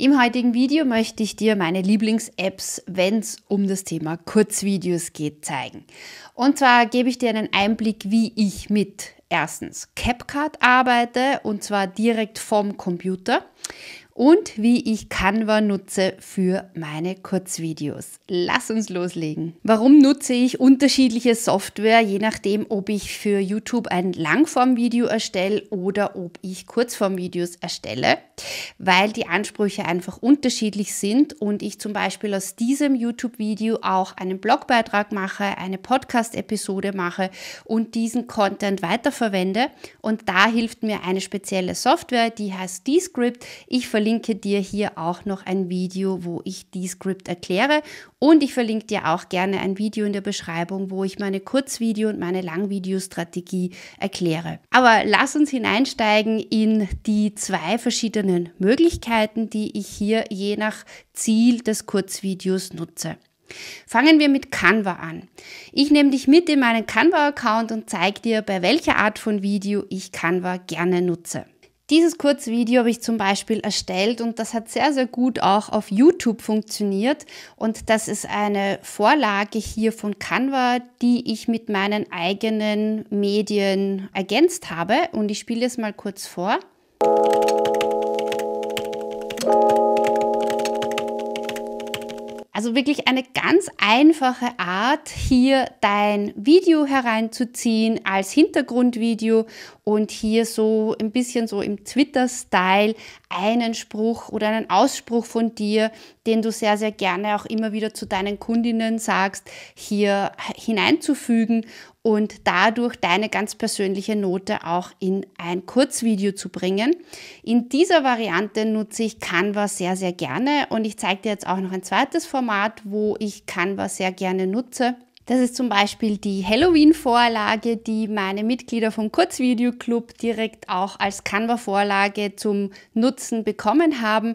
Im heutigen Video möchte ich dir meine Lieblings-Apps, wenn es um das Thema Kurzvideos geht, zeigen. Und zwar gebe ich dir einen Einblick, wie ich mit erstens CapCut arbeite und zwar direkt vom Computer und wie ich Canva nutze für meine Kurzvideos. Lass uns loslegen. Warum nutze ich unterschiedliche Software, je nachdem, ob ich für YouTube ein Langformvideo erstelle oder ob ich Kurzformvideos erstelle? Weil die Ansprüche einfach unterschiedlich sind und ich zum Beispiel aus diesem YouTube-Video auch einen Blogbeitrag mache, eine Podcast-Episode mache und diesen Content weiterverwende. Und da hilft mir eine spezielle Software, die heißt Descript. Ich verlinke verlinke dir hier auch noch ein Video, wo ich die Script erkläre und ich verlinke dir auch gerne ein Video in der Beschreibung, wo ich meine Kurzvideo und meine Langvideostrategie erkläre. Aber lass uns hineinsteigen in die zwei verschiedenen Möglichkeiten, die ich hier je nach Ziel des Kurzvideos nutze. Fangen wir mit Canva an. Ich nehme dich mit in meinen Canva-Account und zeige dir, bei welcher Art von Video ich Canva gerne nutze. Dieses Kurzvideo habe ich zum Beispiel erstellt und das hat sehr, sehr gut auch auf YouTube funktioniert. Und das ist eine Vorlage hier von Canva, die ich mit meinen eigenen Medien ergänzt habe. Und ich spiele es mal kurz vor. Also wirklich eine ganz einfache Art, hier dein Video hereinzuziehen als Hintergrundvideo und hier so ein bisschen so im Twitter-Style einen Spruch oder einen Ausspruch von dir, den du sehr, sehr gerne auch immer wieder zu deinen Kundinnen sagst, hier hineinzufügen und dadurch deine ganz persönliche Note auch in ein Kurzvideo zu bringen. In dieser Variante nutze ich Canva sehr, sehr gerne und ich zeige dir jetzt auch noch ein zweites Format, wo ich Canva sehr gerne nutze. Das ist zum Beispiel die Halloween-Vorlage, die meine Mitglieder vom Kurzvideo-Club direkt auch als Canva-Vorlage zum Nutzen bekommen haben.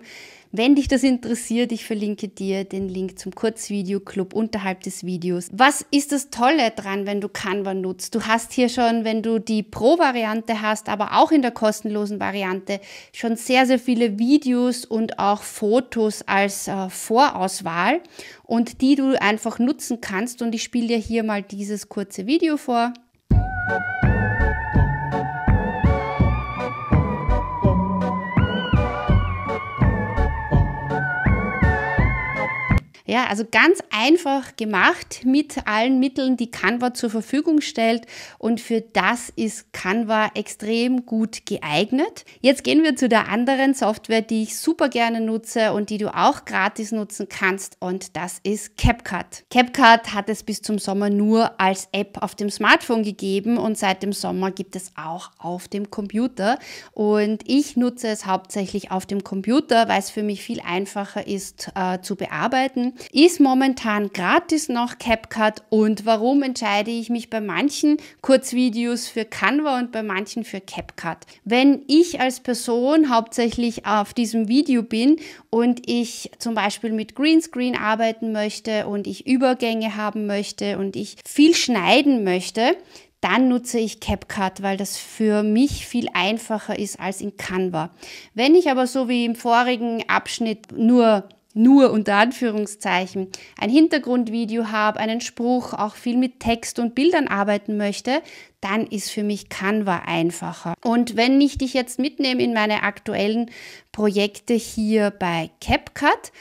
Wenn dich das interessiert, ich verlinke dir den Link zum Kurzvideo-Club unterhalb des Videos. Was ist das Tolle dran, wenn du Canva nutzt? Du hast hier schon, wenn du die Pro-Variante hast, aber auch in der kostenlosen Variante, schon sehr, sehr viele Videos und auch Fotos als äh, Vorauswahl und die du einfach nutzen kannst. Und ich spiele dir hier mal dieses kurze Video vor. Ja, also ganz einfach gemacht mit allen Mitteln, die Canva zur Verfügung stellt. Und für das ist Canva extrem gut geeignet. Jetzt gehen wir zu der anderen Software, die ich super gerne nutze und die du auch gratis nutzen kannst. Und das ist CapCut. CapCut hat es bis zum Sommer nur als App auf dem Smartphone gegeben und seit dem Sommer gibt es auch auf dem Computer. Und ich nutze es hauptsächlich auf dem Computer, weil es für mich viel einfacher ist äh, zu bearbeiten. Ist momentan gratis noch CapCut und warum entscheide ich mich bei manchen Kurzvideos für Canva und bei manchen für CapCut? Wenn ich als Person hauptsächlich auf diesem Video bin und ich zum Beispiel mit Greenscreen arbeiten möchte und ich Übergänge haben möchte und ich viel schneiden möchte, dann nutze ich CapCut, weil das für mich viel einfacher ist als in Canva. Wenn ich aber so wie im vorigen Abschnitt nur nur unter Anführungszeichen ein Hintergrundvideo habe, einen Spruch, auch viel mit Text und Bildern arbeiten möchte, dann ist für mich Canva einfacher. Und wenn ich dich jetzt mitnehme in meine aktuellen Projekte hier bei CapCut,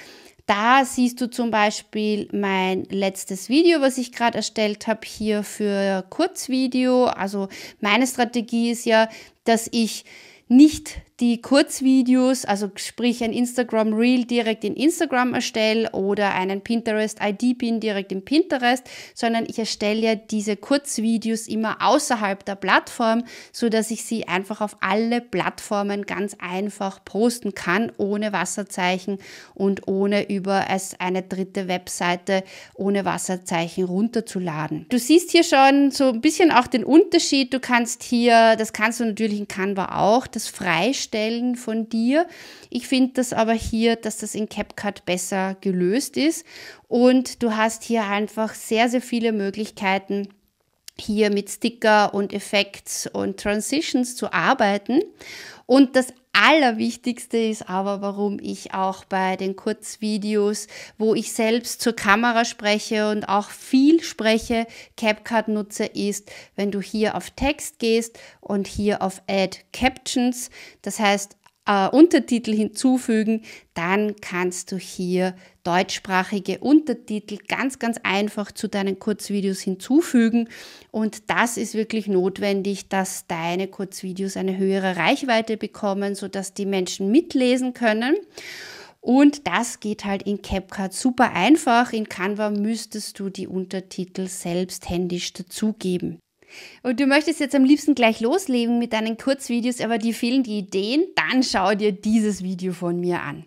da siehst du zum Beispiel mein letztes Video, was ich gerade erstellt habe hier für Kurzvideo. Also meine Strategie ist ja, dass ich nicht die Kurzvideos, also sprich ein Instagram Reel direkt in Instagram erstelle oder einen Pinterest ID-Pin direkt in Pinterest, sondern ich erstelle ja diese Kurzvideos immer außerhalb der Plattform, so dass ich sie einfach auf alle Plattformen ganz einfach posten kann, ohne Wasserzeichen und ohne über es eine dritte Webseite ohne Wasserzeichen runterzuladen. Du siehst hier schon so ein bisschen auch den Unterschied. Du kannst hier, das kannst du natürlich in Canva auch, das freistellen Stellen von dir. Ich finde das aber hier, dass das in CapCut besser gelöst ist und du hast hier einfach sehr, sehr viele Möglichkeiten, hier mit Sticker und Effekts und Transitions zu arbeiten. Und das Allerwichtigste ist aber, warum ich auch bei den Kurzvideos, wo ich selbst zur Kamera spreche und auch viel spreche, CapCut nutze, ist, wenn du hier auf Text gehst und hier auf Add Captions. Das heißt, äh, Untertitel hinzufügen, dann kannst du hier deutschsprachige Untertitel ganz, ganz einfach zu deinen Kurzvideos hinzufügen. Und das ist wirklich notwendig, dass deine Kurzvideos eine höhere Reichweite bekommen, sodass die Menschen mitlesen können. Und das geht halt in CapCut super einfach. In Canva müsstest du die Untertitel selbst händisch dazugeben und du möchtest jetzt am liebsten gleich loslegen mit deinen Kurzvideos, aber dir fehlen die Ideen, dann schau dir dieses Video von mir an.